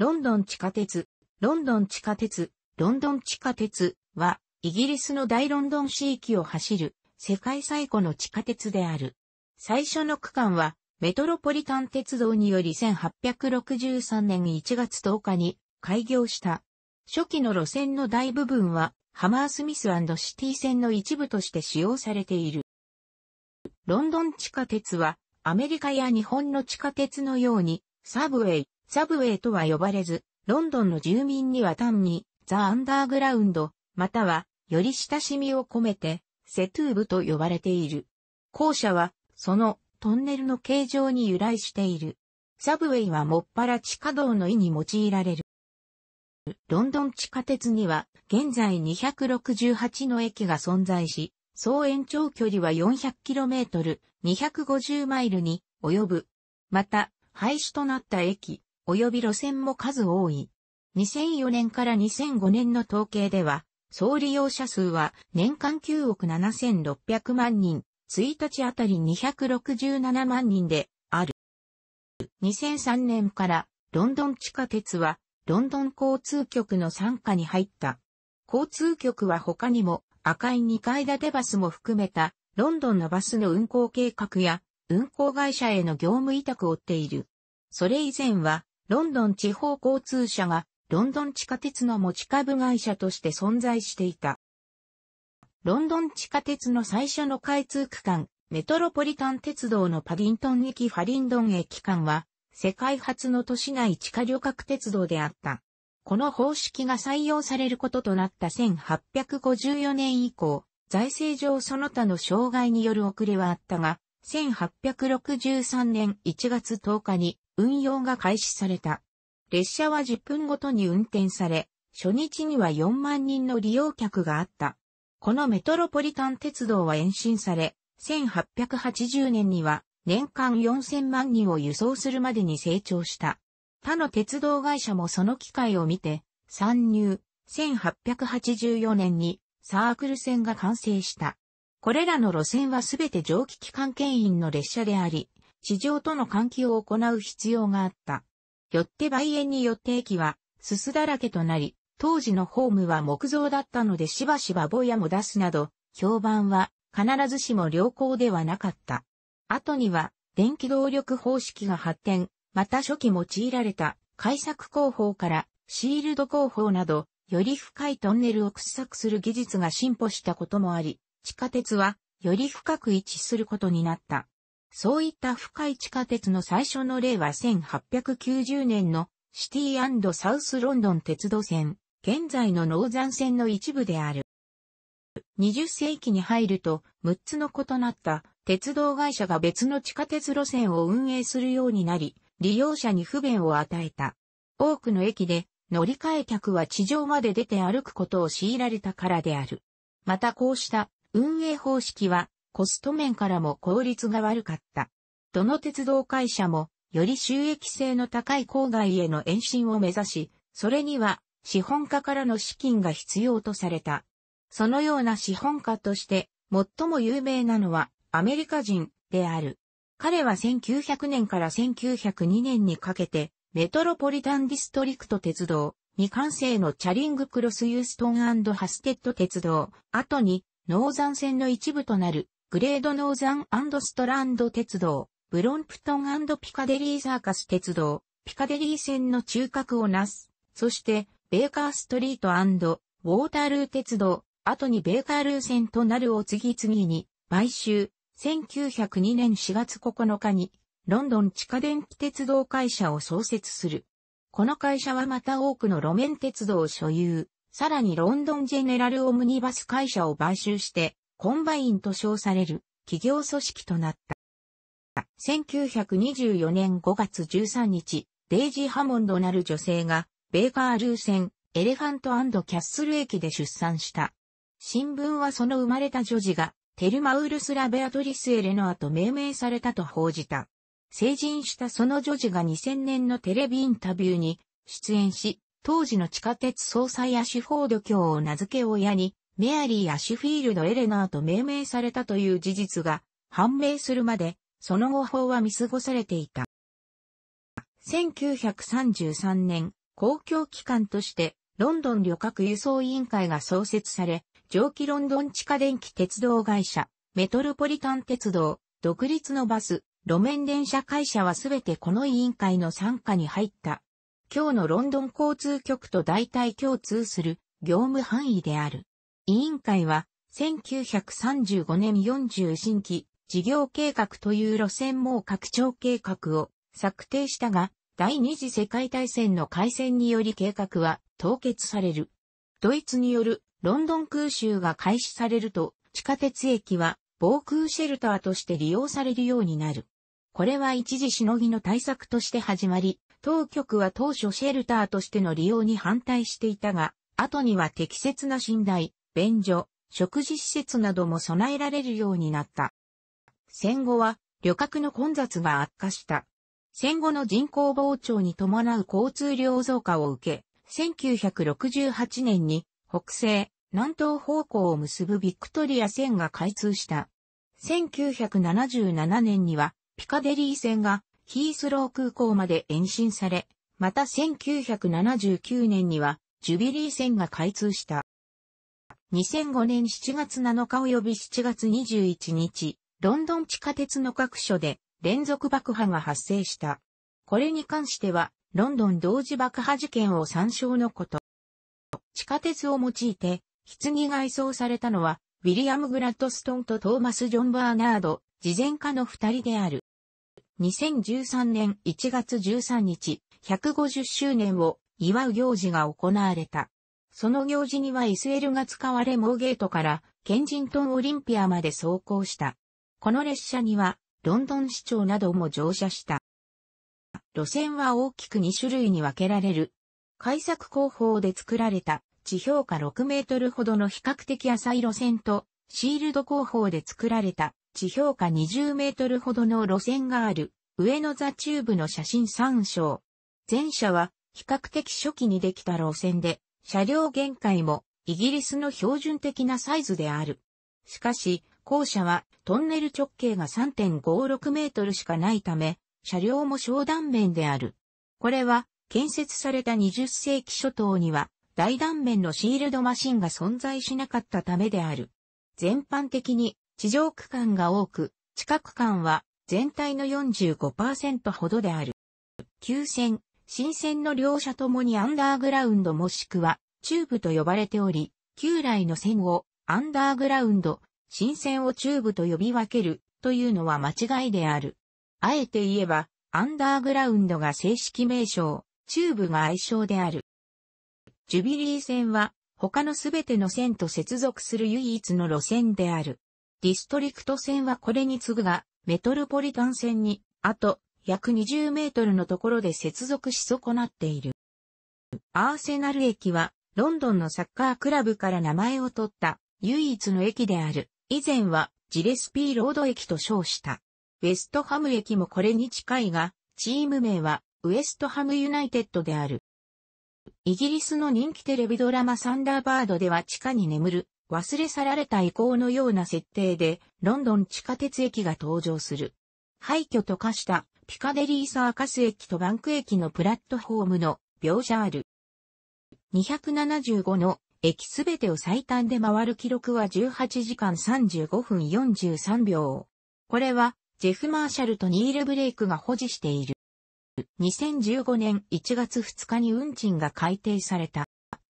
ロンドン地下鉄、ロンドン地下鉄、ロンドン地下鉄は、イギリスの大ロンドン市域を走る世界最古の地下鉄である。最初の区間は、メトロポリタン鉄道により1863年1月10日に開業した。初期の路線の大部分は、ハマースミスシティ線の一部として使用されている。ロンドン地下鉄は、アメリカや日本の地下鉄のように、サブウェイ、サブウェイとは呼ばれず、ロンドンの住民には単に、ザ・アンダーグラウンド、または、より親しみを込めて、セトゥーブと呼ばれている。校舎は、その、トンネルの形状に由来している。サブウェイはもっぱら地下道の意に用いられる。ロンドン地下鉄には、現在268の駅が存在し、総延長距離は 400km、250マイルに及ぶ。また、廃止となった駅、及び路線も数多い。2004年から2005年の統計では、総利用者数は年間9億7600万人、1日あたり267万人である。2003年からロンドン地下鉄はロンドン交通局の参加に入った。交通局は他にも赤い2階建てバスも含めたロンドンのバスの運行計画や運行会社への業務委託を追っている。それ以前はロンドン地方交通社がロンドン地下鉄の持ち株会社として存在していた。ロンドン地下鉄の最初の開通区間、メトロポリタン鉄道のパディントン駅ファリンドン駅間は、世界初の都市内地下旅客鉄道であった。この方式が採用されることとなった1854年以降、財政上その他の障害による遅れはあったが、1863年1月10日に運用が開始された。列車は10分ごとに運転され、初日には4万人の利用客があった。このメトロポリタン鉄道は延伸され、1880年には年間4000万人を輸送するまでに成長した。他の鉄道会社もその機会を見て、参入、1884年にサークル線が完成した。これらの路線はすべて蒸気機関牽引の列車であり、地上との換気を行う必要があった。よって梅園によって駅は、すすだらけとなり、当時のホームは木造だったのでしばしばぼやも出すなど、評判は必ずしも良好ではなかった。後には電気動力方式が発展、また初期用いられた開作工法からシールド工法など、より深いトンネルを掘削する技術が進歩したこともあり、地下鉄はより深く位置することになった。そういった深い地下鉄の最初の例は1890年のシティサウスロンドン鉄道線、現在のノーザン線の一部である。20世紀に入ると、6つの異なった鉄道会社が別の地下鉄路線を運営するようになり、利用者に不便を与えた。多くの駅で乗り換え客は地上まで出て歩くことを強いられたからである。またこうした運営方式はコスト面からも効率が悪かった。どの鉄道会社も、より収益性の高い郊外への延伸を目指し、それには資本家からの資金が必要とされた。そのような資本家として、最も有名なのはアメリカ人である。彼は1900年から1902年にかけて、メトロポリタンディストリクト鉄道、未完成のチャリングクロスユーストンハステッド鉄道、後に、ノーザン線の一部となるグレードノーザンストランド鉄道、ブロンプトンピカデリーサーカス鉄道、ピカデリー線の中核をなす。そして、ベーカーストリートウォータールー鉄道、後にベーカールー線となるを次々に、買収、1902年4月9日に、ロンドン地下電気鉄道会社を創設する。この会社はまた多くの路面鉄道を所有、さらにロンドンジェネラルオムニバス会社を買収して、コンバインと称される企業組織となった。1924年5月13日、デイジー・ハモンドなる女性が、ベーカールー戦、エレファントキャッスル駅で出産した。新聞はその生まれた女児が、テルマ・ウルスラ・ベアトリス・エレノアと命名されたと報じた。成人したその女児が2000年のテレビインタビューに出演し、当時の地下鉄総裁アシュフォード卿を名付け親にメアリー・アシュフィールド・エレナーと命名されたという事実が判明するまで、その後法は見過ごされていた。1933年、公共機関として、ロンドン旅客輸送委員会が創設され、蒸気ロンドン地下電気鉄道会社、メトロポリタン鉄道、独立のバス、路面電車会社はすべてこの委員会の傘下に入った。今日のロンドン交通局と大体共通する業務範囲である。委員会は、1935年40新規事業計画という路線網拡張計画を策定したが、第二次世界大戦の開戦により計画は凍結される。ドイツによるロンドン空襲が開始されると、地下鉄駅は防空シェルターとして利用されるようになる。これは一時しのぎの対策として始まり、当局は当初シェルターとしての利用に反対していたが、後には適切な信頼、便所、食事施設なども備えられるようになった。戦後は旅客の混雑が悪化した。戦後の人口膨張に伴う交通量増加を受け、1968年に北西、南東方向を結ぶビクトリア線が開通した。1977年にはピカデリー線がヒースロー空港まで延伸され、また1979年にはジュビリー線が開通した。2005年7月7日及び7月21日、ロンドン地下鉄の各所で連続爆破が発生した。これに関しては、ロンドン同時爆破事件を参照のこと。地下鉄を用いて、棺が移送されたのは、ウィリアム・グラッドストンとトーマス・ジョン・バーナード、事前科の二人である。2013年1月13日、150周年を祝う行事が行われた。その行事には SL が使われモーゲートからケンジントンオリンピアまで走行した。この列車にはロンドン市長なども乗車した。路線は大きく2種類に分けられる。開削工法で作られた地表下6メートルほどの比較的浅い路線と、シールド工法で作られた地表下20メートルほどの路線がある上野座チューブの写真参照。前者は比較的初期にできた路線で、車両限界もイギリスの標準的なサイズである。しかし、校舎はトンネル直径が3.56メートルしかないため、車両も小断面である。これは建設された20世紀初頭には大断面のシールドマシンが存在しなかったためである。全般的に地上区間が多く、地下区間は全体の45%ほどである。急線、新線の両者ともにアンダーグラウンドもしくはチューブと呼ばれており、旧来の線をアンダーグラウンド、新線をチューブと呼び分けるというのは間違いである。あえて言えば、アンダーグラウンドが正式名称、チューブが愛称である。ジュビリー線は他のすべての線と接続する唯一の路線である。ディストリクト線はこれに次ぐが、メトロポリタン線に、あと、約20メートルのところで接続し損なっている。アーセナル駅は、ロンドンのサッカークラブから名前を取った唯一の駅である。以前はジレスピーロード駅と称した。ウェストハム駅もこれに近いが、チーム名はウエストハムユナイテッドである。イギリスの人気テレビドラマサンダーバードでは地下に眠る忘れ去られた遺構のような設定でロンドン地下鉄駅が登場する。廃墟と化したピカデリーサーカス駅とバンク駅のプラットフォームの描写ある。275の駅すべてを最短で回る記録は18時間35分43秒。これは、ジェフ・マーシャルとニール・ブレイクが保持している。2015年1月2日に運賃が改定された。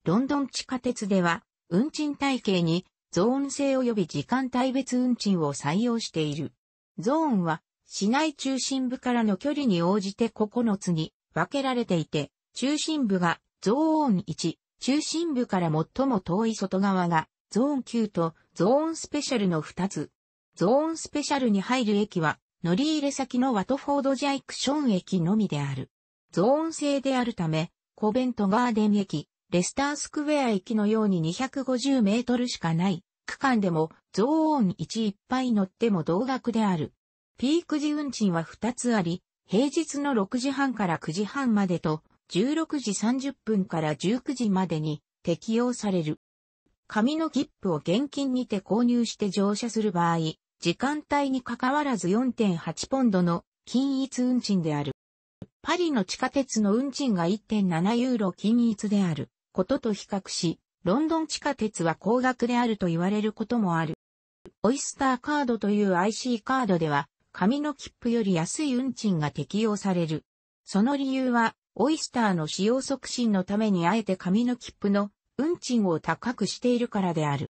ロンドン地下鉄では、運賃体系にゾーン制及び時間帯別運賃を採用している。ゾーンは市内中心部からの距離に応じて9つに分けられていて、中心部がゾーン1、中心部から最も遠い外側がゾーン9とゾーンスペシャルの2つ。ゾーンスペシャルに入る駅は乗り入れ先のワトフォードジャイクション駅のみである。ゾーン制であるため、コベントガーデン駅、レスタースクウェア駅のように250メートルしかない区間でもゾーン1いっぱい乗っても同額である。ピーク時運賃は2つあり、平日の6時半から9時半までと、16時30分から19時までに適用される。紙の切符を現金にて購入して乗車する場合、時間帯に関わらず4.8ポンドの均一運賃である。パリの地下鉄の運賃が1.7ユーロ均一であることと比較し、ロンドン地下鉄は高額であると言われることもある。オイスターカードという IC カードでは、紙の切符より安い運賃が適用される。その理由は、オイスターの使用促進のためにあえて紙の切符の運賃を高くしているからである。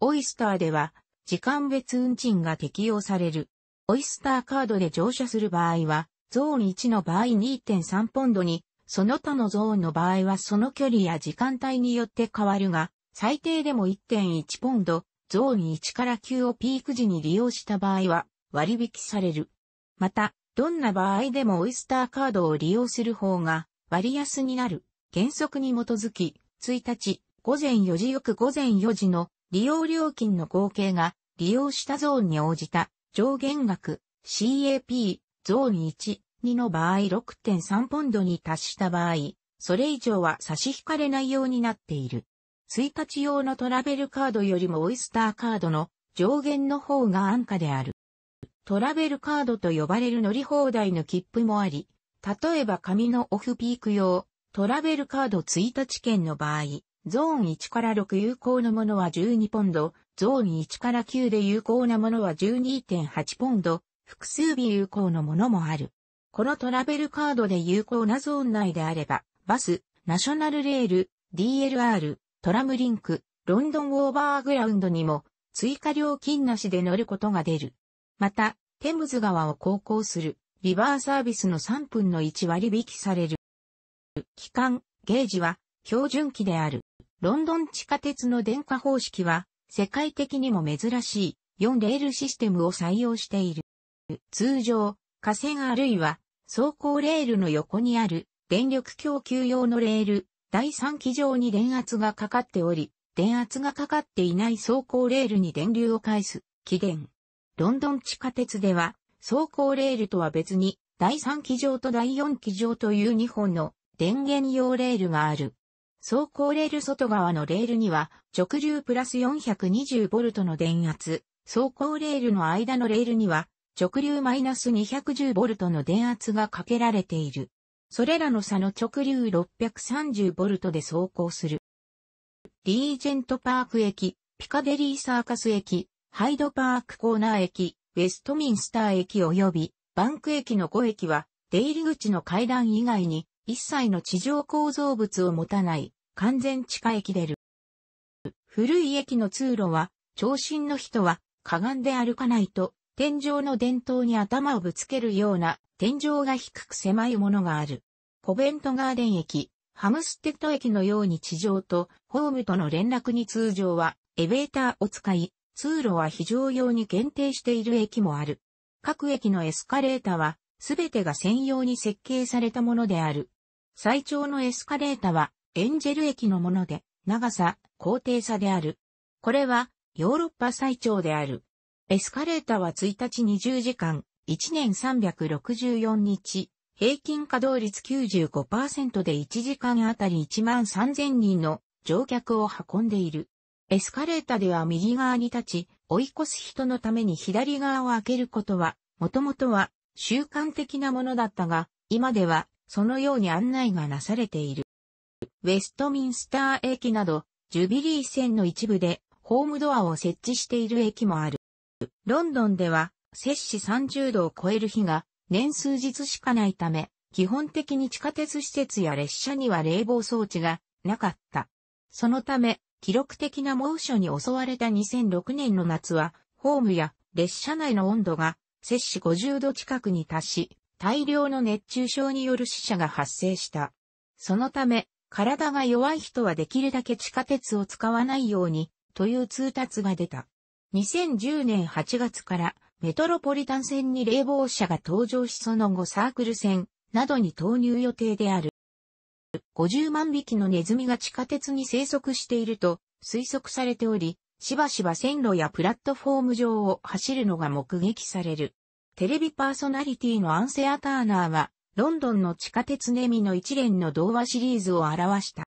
オイスターでは、時間別運賃が適用される。オイスターカードで乗車する場合は、ゾーン1の場合2.3ポンドに、その他のゾーンの場合はその距離や時間帯によって変わるが、最低でも1.1ポンド、ゾーン1から9をピーク時に利用した場合は、割引される。また、どんな場合でもオイスターカードを利用する方が割安になる原則に基づき、1日午前4時翌午前4時の利用料金の合計が利用したゾーンに応じた上限額 CAP ゾーン1、2の場合6.3ポンドに達した場合、それ以上は差し引かれないようになっている。1日用のトラベルカードよりもオイスターカードの上限の方が安価である。トラベルカードと呼ばれる乗り放題の切符もあり、例えば紙のオフピーク用、トラベルカード1日券の場合、ゾーン1から6有効のものは12ポンド、ゾーン1から9で有効なものは12.8ポンド、複数日有効のものもある。このトラベルカードで有効なゾーン内であれば、バス、ナショナルレール、DLR、トラムリンク、ロンドンオーバーグラウンドにも追加料金なしで乗ることが出る。また、テムズ川を航行するリバーサービスの3分の1割引される。期間、ゲージは標準期である。ロンドン地下鉄の電化方式は世界的にも珍しい4レールシステムを採用している。通常、架線あるいは走行レールの横にある電力供給用のレール、第3機上に電圧がかかっており、電圧がかかっていない走行レールに電流を返す、起電。ロンドン地下鉄では、走行レールとは別に、第3機場と第4機場という2本の電源用レールがある。走行レール外側のレールには、直流プラス 420V の電圧、走行レールの間のレールには、直流マイナス 210V の電圧がかけられている。それらの差の直流 630V で走行する。リージェントパーク駅、ピカデリーサーカス駅、ハイドパークコーナー駅、ウェストミンスター駅及びバンク駅の5駅は、出入り口の階段以外に、一切の地上構造物を持たない完全地下駅でる。古い駅の通路は、長身の人は、かがんで歩かないと、天井の伝統に頭をぶつけるような、天井が低く狭いものがある。コベントガーデン駅、ハムステッド駅のように地上とホームとの連絡に通常はエベーターを使い、通路は非常用に限定している駅もある。各駅のエスカレーターは、すべてが専用に設計されたものである。最長のエスカレーターは、エンジェル駅のもので、長さ、高低差である。これは、ヨーロッパ最長である。エスカレーターは1日20時間、1年364日、平均稼働率95%で1時間あたり1万3000人の乗客を運んでいる。エスカレーターでは右側に立ち、追い越す人のために左側を開けることは、もともとは習慣的なものだったが、今ではそのように案内がなされている。ウェストミンスター駅など、ジュビリー線の一部でホームドアを設置している駅もある。ロンドンでは、摂氏30度を超える日が年数日しかないため、基本的に地下鉄施設や列車には冷房装置がなかった。そのため、記録的な猛暑に襲われた2006年の夏は、ホームや列車内の温度が摂氏50度近くに達し、大量の熱中症による死者が発生した。そのため、体が弱い人はできるだけ地下鉄を使わないように、という通達が出た。2010年8月からメトロポリタン線に冷房車が登場しその後サークル線などに投入予定である。50万匹のネズミが地下鉄に生息していると推測されており、しばしば線路やプラットフォーム上を走るのが目撃される。テレビパーソナリティのアンセア・ターナーは、ロンドンの地下鉄ネミの一連の童話シリーズを表した。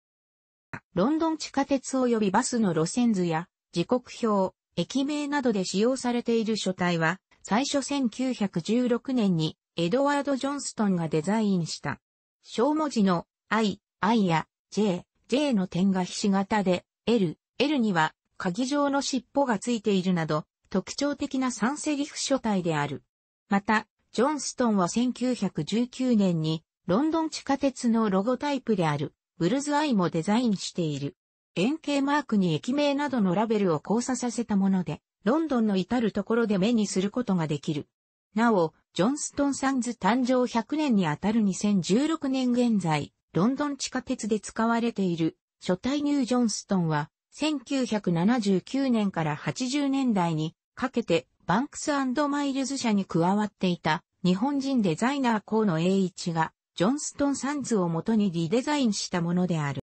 ロンドン地下鉄及びバスの路線図や時刻表、駅名などで使用されている書体は、最初1916年にエドワード・ジョンストンがデザインした。小文字の I、I や J、J の点がひし形で、L、L には、鍵状の尻尾がついているなど、特徴的な三セリフ書体である。また、ジョンストンは1919年に、ロンドン地下鉄のロゴタイプである、ブルズアイもデザインしている。円形マークに駅名などのラベルを交差させたもので、ロンドンの至るところで目にすることができる。なお、ジョンストンサンズ誕生100年にあたる2016年現在、ロンドン地下鉄で使われている、初対ニュージョンストンは、1979年から80年代にかけてバンクスマイルズ社に加わっていた日本人デザイナー河野栄一がジョンストンサンズを元にリデザインしたものである。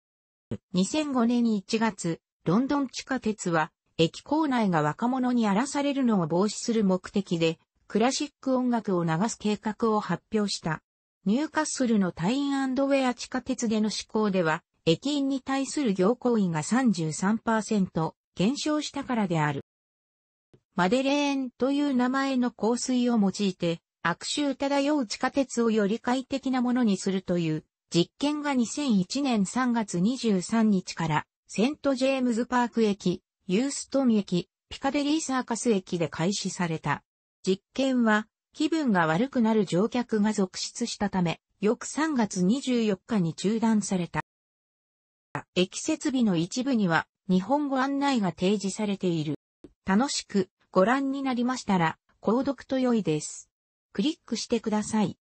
2005年1月、ロンドン地下鉄は駅構内が若者に荒らされるのを防止する目的でクラシック音楽を流す計画を発表した。ニューカッスルのタインウェア地下鉄での施行では、駅員に対する行行員が33%減少したからである。マデレーンという名前の香水を用いて、悪臭漂う地下鉄をより快適なものにするという実験が2001年3月23日からセントジェームズパーク駅、ユーストン駅、ピカデリーサーカス駅で開始された。実験は気分が悪くなる乗客が続出したため、翌3月24日に中断された。駅設備の一部には日本語案内が提示されている。楽しくご覧になりましたら、購読と良いです。クリックしてください。